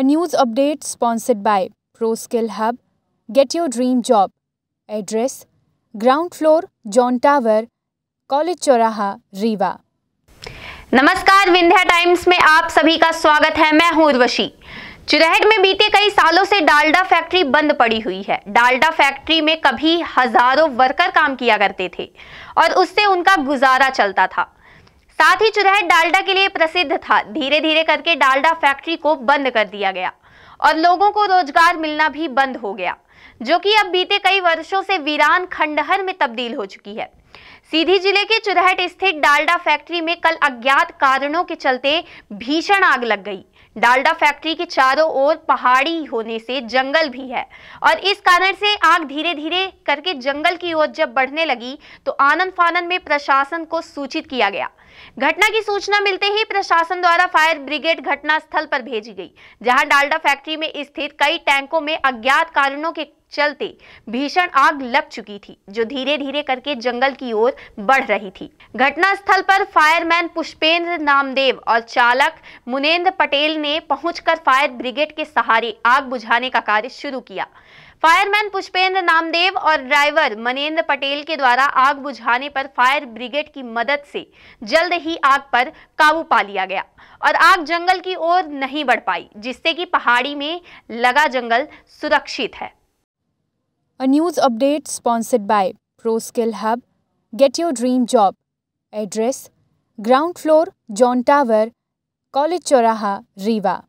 A news update sponsored by ProSkill Hub. Get your dream job. Address Ground floor, John Tower, College Choraha, Riva. नमस्कार Vindhya times में आप सभी का स्वागत है मैं हूं उर्वशी चुरहट में बीते कई सालों से डालडा फैक्ट्री बंद पड़ी हुई है डालडा फैक्ट्री में कभी हजारों वर्कर काम किया करते थे और उससे उनका गुजारा चलता था साथ ही चुरहट डालडा के लिए प्रसिद्ध था धीरे धीरे करके डालडा फैक्ट्री को बंद कर दिया गया और लोगों को रोजगार मिलना भी बंद हो गया जो कि अब बीते कई वर्षों से वीरान खंडहर में तब्दील हो चुकी है सीधी जिले के चुरहट स्थित डालडा फैक्ट्री में कल अज्ञात कारणों के चलते भीषण आग लग गई डालडा फैक्ट्री के चारों ओर पहाड़ी होने से जंगल भी है और इस कारण से आग धीरे धीरे करके जंगल की ओर जब बढ़ने लगी तो आनंद फानंद में प्रशासन को सूचित किया गया घटना की सूचना मिलते ही प्रशासन द्वारा फायर ब्रिगेड घटनास्थल पर भेजी गई जहां डालडा फैक्ट्री में स्थित कई टैंकों में अज्ञात कारणों के चलते भीषण आग लग चुकी थी जो धीरे धीरे करके जंगल की ओर बढ़ रही थी घटना स्थल पर फायरमैन पुष्पेंद्र नामदेव और चालक मुनेन्द्र पटेल ने पहुंचकर फायर ब्रिगेड के सहारे आग बुझाने का कार्य शुरू किया फायरमैन पुष्पेंद्र नामदेव और ड्राइवर मनेन्द्र पटेल के द्वारा आग बुझाने पर फायर ब्रिगेड की मदद से जल्द ही आग पर काबू पा लिया गया और आग जंगल की ओर नहीं बढ़ पाई जिससे कि पहाड़ी में लगा जंगल सुरक्षित है A news update sponsored by ProSkill Hub. Get your dream job. Address Ground floor, John Tower, College Choraha, Riva.